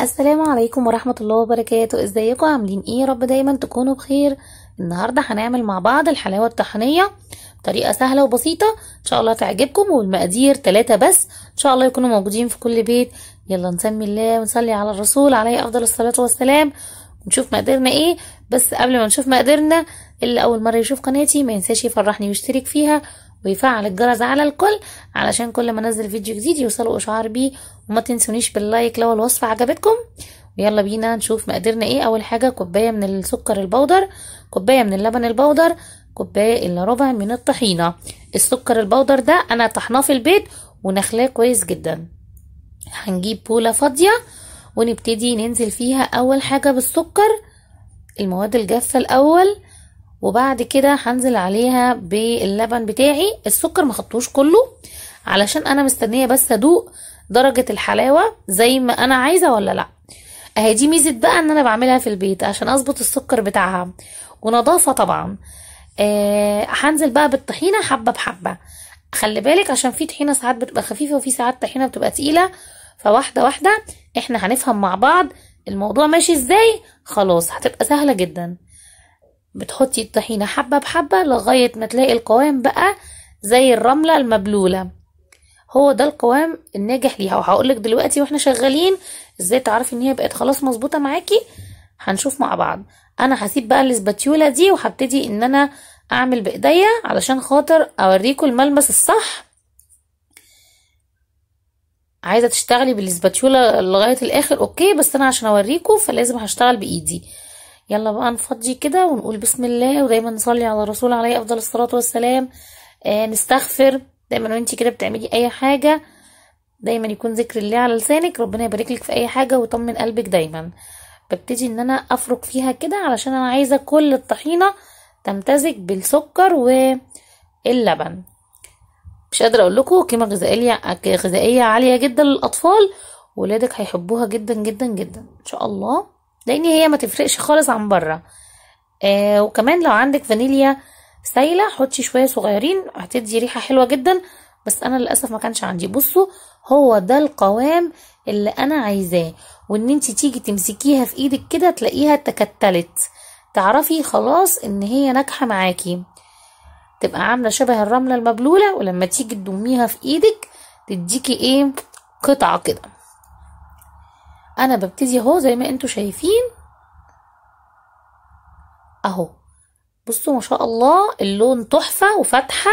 السلام عليكم ورحمة الله وبركاته ازيكم عاملين ايه رب دايما تكونوا بخير النهاردة هنعمل مع بعض الحلاوة الطحنية بطريقة سهلة وبسيطة ان شاء الله تعجبكم والمقادير تلاتة بس ان شاء الله يكونوا موجودين في كل بيت يلا نسمي الله ونصلي على الرسول عليه افضل الصلاة والسلام نشوف مقدرنا ايه بس قبل ما نشوف مقدرنا اللي اول مرة يشوف قناتي ما ينساش يفرحني ويشترك فيها ويفعل الجرس على الكل علشان كل ما انزل فيديو جديد يوصلوا اشعار بيه وما تنسونيش باللايك لو الوصفه عجبتكم ويلا بينا نشوف مقاديرنا ايه اول حاجه كوبايه من السكر البودر كوبايه من اللبن البودر كوبايه الا ربع من الطحينه السكر البودر ده انا طحناه في البيت ونخلاه كويس جدا هنجيب بوله فاضيه ونبتدي ننزل فيها اول حاجه بالسكر المواد الجافه الاول وبعد كده هنزل عليها باللبن بتاعي السكر ما خطوش كله علشان انا مستنيه بس ادوق درجه الحلاوه زي ما انا عايزه ولا لا اهي دي ميزه بقى ان انا بعملها في البيت عشان اظبط السكر بتاعها ونظافة طبعا آه هنزل بقى بالطحينه حبه بحبه خلي بالك عشان في طحينه ساعات بتبقى خفيفه وفي ساعات طحينه بتبقى تقيله فواحده واحده احنا هنفهم مع بعض الموضوع ماشي ازاي خلاص هتبقى سهله جدا بتحطي الطحينة حبة بحبة لغاية ما تلاقي القوام بقى زي الرملة المبلولة هو ده القوام الناجح ليها وهقولك دلوقتي واحنا شغالين ازاي تعرفي ان هي بقت خلاص مظبوطة معاكي هنشوف مع بعض انا هسيب بقى الاسباتيولا دي وهبتدي ان انا اعمل بايديا علشان خاطر اوريكم الملمس الصح عايزه تشتغلي بالاسباتيولا لغايه الاخر اوكي بس انا عشان اوريكم فلازم هشتغل بايدي يلا بقى نفضي كده ونقول بسم الله ودايما نصلي على الرسول عليه افضل الصلاه والسلام آه نستغفر دايما وانت كده بتعملي اي حاجه دايما يكون ذكر الله على لسانك ربنا يبارك لك في اي حاجه ويطمن قلبك دايما ببتدي ان انا افرك فيها كده علشان انا عايزه كل الطحينه تمتزج بالسكر واللبن مش قادره اقول لكم قيمه غذائيه غذائيه عاليه جدا للاطفال ولادك هيحبوها جدا جدا جدا ان شاء الله لان هي ما تفرقش خالص عن بره آه وكمان لو عندك فانيليا سايله حطي شويه صغيرين هتدي ريحه حلوه جدا بس انا للاسف ما كانش عندي بصوا هو ده القوام اللي انا عايزاه وان انت تيجي تمسكيها في ايدك كده تلاقيها تكتلت تعرفي خلاص ان هي ناجحه معاكي تبقى عامله شبه الرمله المبلوله ولما تيجي تضميها في ايدك تديكي ايه قطعه كده انا ببتدي اهو زي ما انتوا شايفين اهو بصوا ما شاء الله اللون تحفة وفاتحة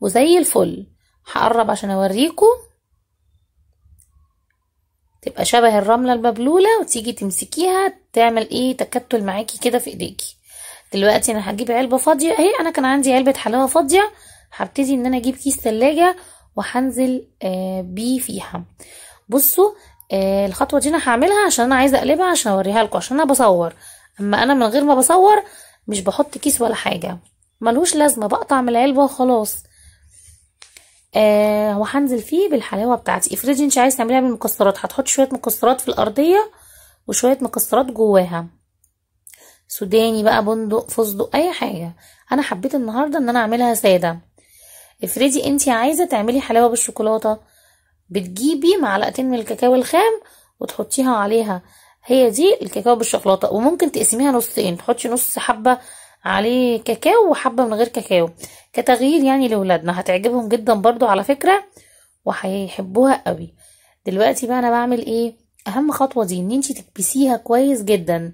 وزي الفل هقرب عشان اوريكم تبقى شبه الرملة المبلولة وتيجي تمسكيها تعمل ايه تكتل معاكي كده في ايديكي دلوقتي انا هجيب علبة فاضية اهي انا كان عندي علبة حلاوة فاضية هبتدي ان انا اجيب كيس تلاجة وهنزل آه بيه فيها بصوا آه الخطوه دي انا هعملها عشان انا عايزه اقلبها عشان اوريها لكم عشان انا بصور اما انا من غير ما بصور مش بحط كيس ولا حاجه ملوش لازمه بقطع من العلبه وخلاص آه وهنزل فيه بالحلاوه بتاعتي افرضي انت عايز تعمليها بالمكسرات هتحطي شويه مكسرات في الارضيه وشويه مكسرات جواها سوداني بقى بندق فستق اي حاجه انا حبيت النهارده ان انا اعملها ساده افرضي انت عايزه تعملي حلاوه بالشوكولاته بتجيبي معلقتين من الكاكاو الخام وتحطيها عليها هي دي الكاكاو بالشوكولاته وممكن تقسميها نصين تحطي نص حبه عليه كاكاو وحبه من غير كاكاو كتغيير يعني لاولادنا هتعجبهم جدا برضو على فكره وهيحبوها قوي دلوقتي بقى انا بعمل ايه اهم خطوه دي ان انتي تكبسيها كويس جدا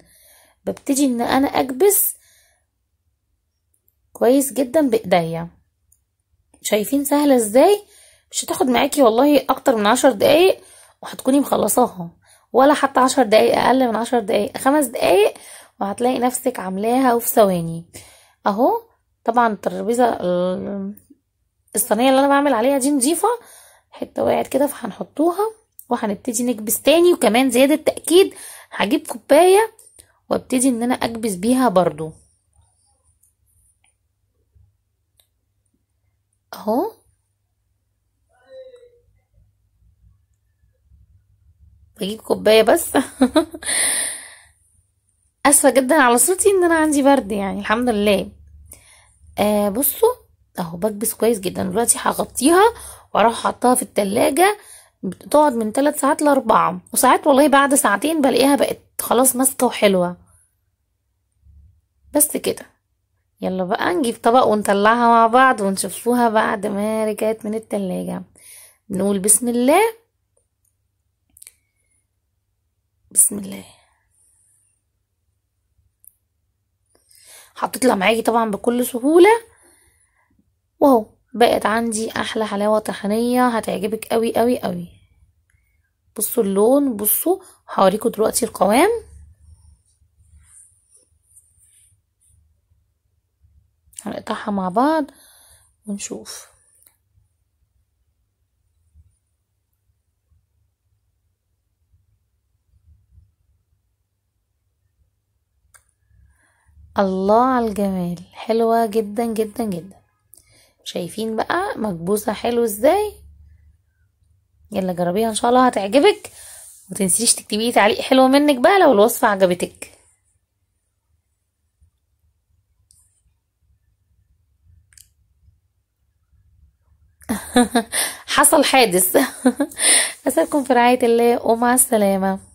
ببتدي ان انا اكبس كويس جدا بايديا شايفين سهله ازاي مش هتاخد معاكي والله اكتر من عشر دقايق وهتكوني مخلصاها ولا حتى عشر دقايق اقل من عشر دقايق خمس دقايق وهتلاقي نفسك عاملاها وفي ثواني اهو طبعا الترابيزه الصينيه اللي انا بعمل عليها دي نضيفه حته وقعت كده فهنحطوها وهنبتدي نكبس تاني وكمان زياده تاكيد هجيب كوبايه وابتدي ان انا اكبس بيها برضو اهو بجيب كوباية بس اسفة جدا على صوتي ان انا عندي برد يعني الحمد لله آه بصوا اهو بكبس كويس جدا دلوقتي هغطيها واروح احطها في التلاجة بتقعد من 3 ساعات لأربعة وساعات والله بعد ساعتين بلاقيها بقت خلاص ماسكة وحلوة بس كده يلا بقى نجيب طبق ونطلعها مع بعض ونشوفوها بعد ما رجعت من التلاجة نقول بسم الله بسم الله هتطلع معاكي طبعا بكل سهولة واهو بقت عندي احلى حلاوة طحينية هتعجبك قوي قوي قوي بصوا اللون بصوا هوريكم دلوقتي القوام هنقطعها مع بعض ونشوف الله على الجمال حلوة جدا جدا جدا شايفين بقى مكبوسة حلو ازاي يلا جربيها ان شاء الله هتعجبك وتنسيش تكتبي تعليق حلو منك بقى لو الوصفة عجبتك حصل حادث أسألكم في رعاية الله ومع السلامة